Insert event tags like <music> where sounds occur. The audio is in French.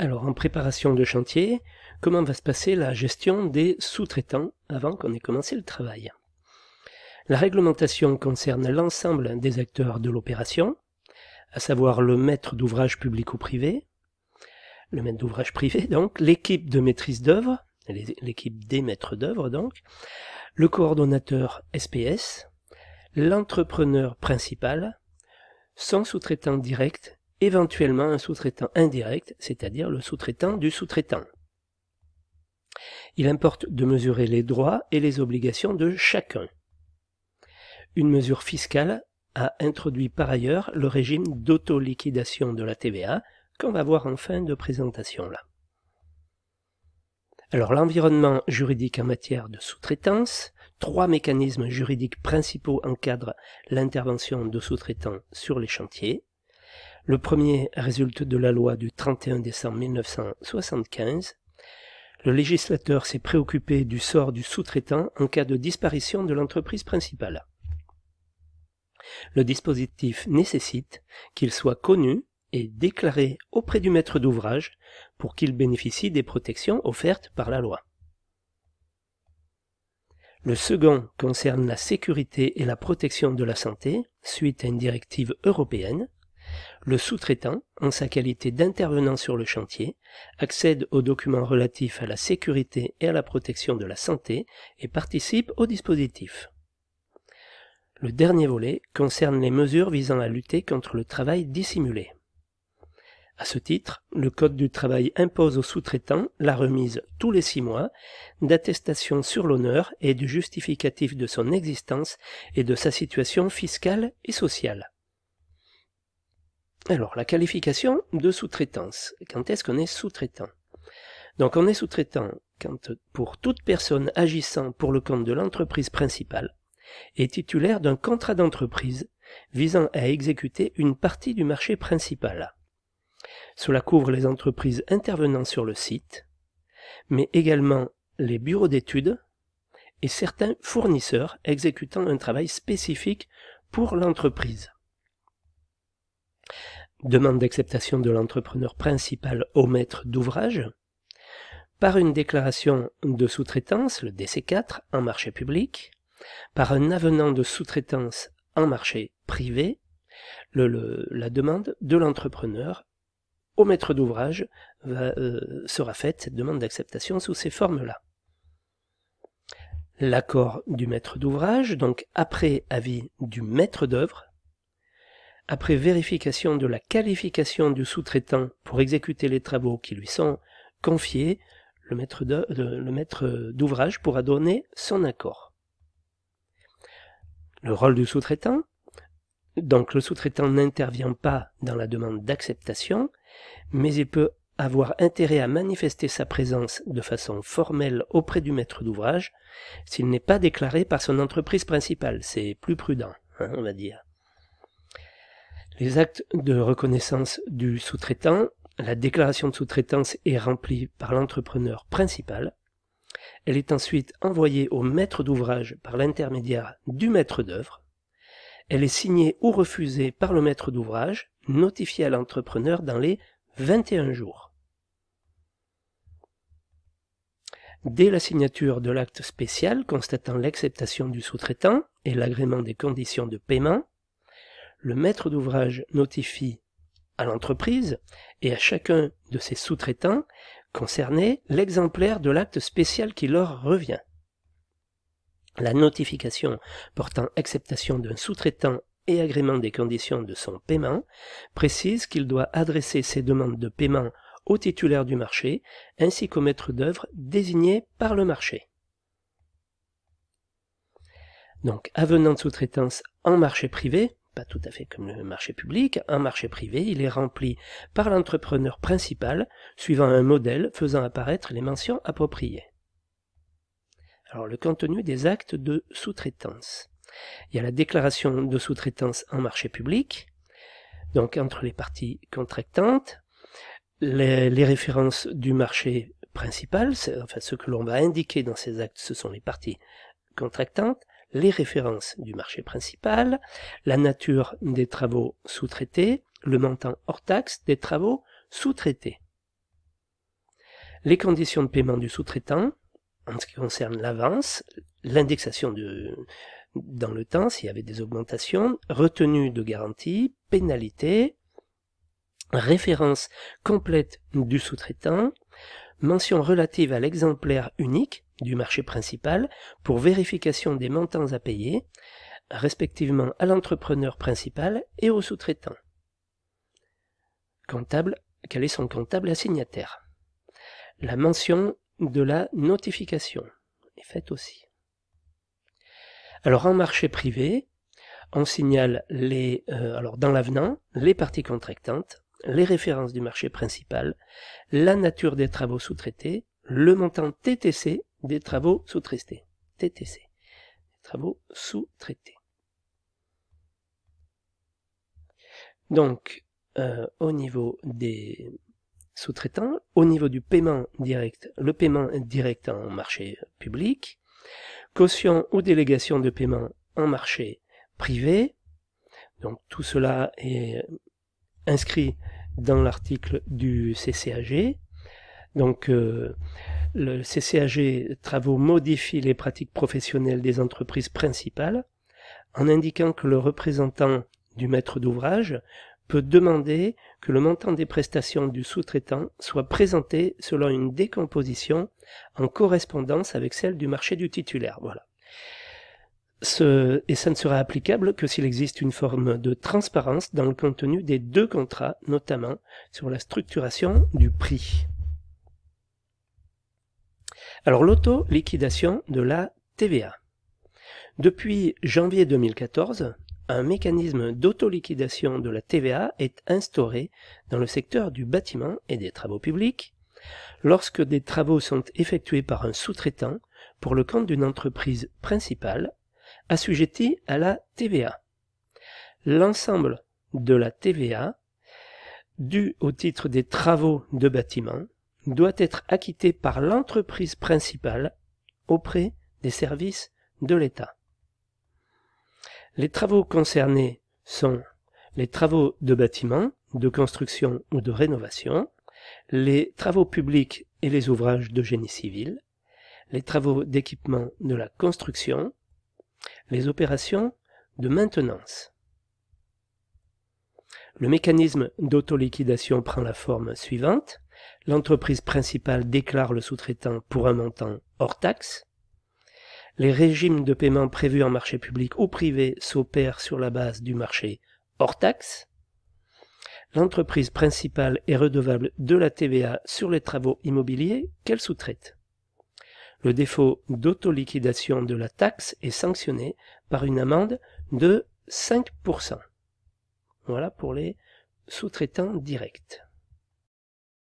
Alors en préparation de chantier, comment va se passer la gestion des sous-traitants avant qu'on ait commencé le travail La réglementation concerne l'ensemble des acteurs de l'opération, à savoir le maître d'ouvrage public ou privé, le maître d'ouvrage privé <laughs> donc, l'équipe de maîtrise d'œuvre, l'équipe des maîtres d'œuvre donc, le coordonnateur SPS, l'entrepreneur principal, son sous-traitant direct éventuellement un sous-traitant indirect, c'est-à-dire le sous-traitant du sous-traitant. Il importe de mesurer les droits et les obligations de chacun. Une mesure fiscale a introduit par ailleurs le régime d'auto-liquidation de la TVA qu'on va voir en fin de présentation là. Alors l'environnement juridique en matière de sous-traitance, trois mécanismes juridiques principaux encadrent l'intervention de sous-traitants sur les chantiers. Le premier résulte de la loi du 31 décembre 1975. Le législateur s'est préoccupé du sort du sous-traitant en cas de disparition de l'entreprise principale. Le dispositif nécessite qu'il soit connu et déclaré auprès du maître d'ouvrage pour qu'il bénéficie des protections offertes par la loi. Le second concerne la sécurité et la protection de la santé suite à une directive européenne le sous-traitant, en sa qualité d'intervenant sur le chantier, accède aux documents relatifs à la sécurité et à la protection de la santé et participe au dispositif. Le dernier volet concerne les mesures visant à lutter contre le travail dissimulé. À ce titre, le Code du travail impose au sous traitant la remise tous les six mois d'attestation sur l'honneur et du justificatif de son existence et de sa situation fiscale et sociale. Alors, la qualification de sous-traitance. Quand est-ce qu'on est, sous-traitant Donc, on est sous-traitant quand pour toute personne agissant pour le compte de l'entreprise principale et titulaire d'un contrat d'entreprise visant à exécuter une partie du marché principal. Cela couvre les entreprises intervenant sur le site, mais également les bureaux d'études et certains fournisseurs exécutant un travail spécifique pour l'entreprise demande d'acceptation de l'entrepreneur principal au maître d'ouvrage, par une déclaration de sous-traitance, le DC4, en marché public, par un avenant de sous-traitance en marché privé, la demande de l'entrepreneur au maître d'ouvrage euh, sera faite, cette demande d'acceptation sous ces formes-là. L'accord du maître d'ouvrage, donc après avis du maître d'œuvre, après vérification de la qualification du sous-traitant pour exécuter les travaux qui lui sont confiés, le maître d'ouvrage pourra donner son accord. Le rôle du sous-traitant, donc le sous-traitant n'intervient pas dans la demande d'acceptation, mais il peut avoir intérêt à manifester sa présence de façon formelle auprès du maître d'ouvrage s'il n'est pas déclaré par son entreprise principale. C'est plus prudent, hein, on va dire. Les actes de reconnaissance du sous-traitant, la déclaration de sous-traitance est remplie par l'entrepreneur principal. Elle est ensuite envoyée au maître d'ouvrage par l'intermédiaire du maître d'œuvre. Elle est signée ou refusée par le maître d'ouvrage, notifiée à l'entrepreneur dans les 21 jours. Dès la signature de l'acte spécial constatant l'acceptation du sous-traitant et l'agrément des conditions de paiement, le maître d'ouvrage notifie à l'entreprise et à chacun de ses sous-traitants concernés l'exemplaire de l'acte spécial qui leur revient. La notification portant acceptation d'un sous-traitant et agrément des conditions de son paiement précise qu'il doit adresser ses demandes de paiement au titulaire du marché ainsi qu'au maître d'œuvre désigné par le marché. Donc, avenant de sous-traitance en marché privé, pas tout à fait comme le marché public, un marché privé, il est rempli par l'entrepreneur principal, suivant un modèle faisant apparaître les mentions appropriées. Alors le contenu des actes de sous-traitance. Il y a la déclaration de sous-traitance en marché public, donc entre les parties contractantes, les, références du marché principal, enfin ce que l'on va indiquer dans ces actes, ce sont les parties contractantes, les références du marché principal, la nature des travaux sous-traités, le montant hors taxe des travaux sous-traités. Les conditions de paiement du sous-traitant, en ce qui concerne l'avance, l'indexation dans le temps s'il y avait des augmentations, retenue de garantie, pénalité, référence complète du sous-traitant, mention relative à l'exemplaire unique du marché principal pour vérification des montants à payer, respectivement à l'entrepreneur principal et au sous-traitant. Comptable, quel est son comptable assignataire La mention de la notification est faite aussi. Alors en marché privé, on signale les, euh, alors dans l'avenant les parties contractantes les références du marché principal, la nature des travaux sous-traités, le montant TTC des travaux sous-traités. TTC. travaux sous-traités. Donc, euh, au niveau des sous-traitants, au niveau du paiement direct, le paiement direct en marché public, caution ou délégation de paiement en marché privé, donc tout cela est inscrit dans l'article du CCAG. Donc, euh, le CCAG Travaux modifie les pratiques professionnelles des entreprises principales en indiquant que le représentant du maître d'ouvrage peut demander que le montant des prestations du sous-traitant soit présenté selon une décomposition en correspondance avec celle du marché du titulaire. Voilà et ça ne sera applicable que s'il existe une forme de transparence dans le contenu des deux contrats, notamment sur la structuration du prix. Alors l'auto-liquidation de la TVA. Depuis janvier 2014, un mécanisme d'auto-liquidation de la TVA est instauré dans le secteur du bâtiment et des travaux publics lorsque des travaux sont effectués par un sous-traitant pour le compte d'une entreprise principale assujettis à la TVA. L'ensemble de la TVA due au titre des travaux de bâtiment doit être acquitté par l'entreprise principale auprès des services de l'État. Les travaux concernés sont les travaux de bâtiment, de construction ou de rénovation, les travaux publics et les ouvrages de génie civil, les travaux d'équipement de la construction, les opérations de maintenance. Le mécanisme d'autoliquidation prend la forme suivante. L'entreprise principale déclare le sous-traitant pour un montant hors taxe. Les régimes de paiement prévus en marché public ou privé s'opèrent sur la base du marché hors taxe. L'entreprise principale est redevable de la TVA sur les travaux immobiliers qu'elle sous-traite. Le défaut d'autoliquidation de la taxe est sanctionné par une amende de 5%. Voilà pour les sous-traitants directs.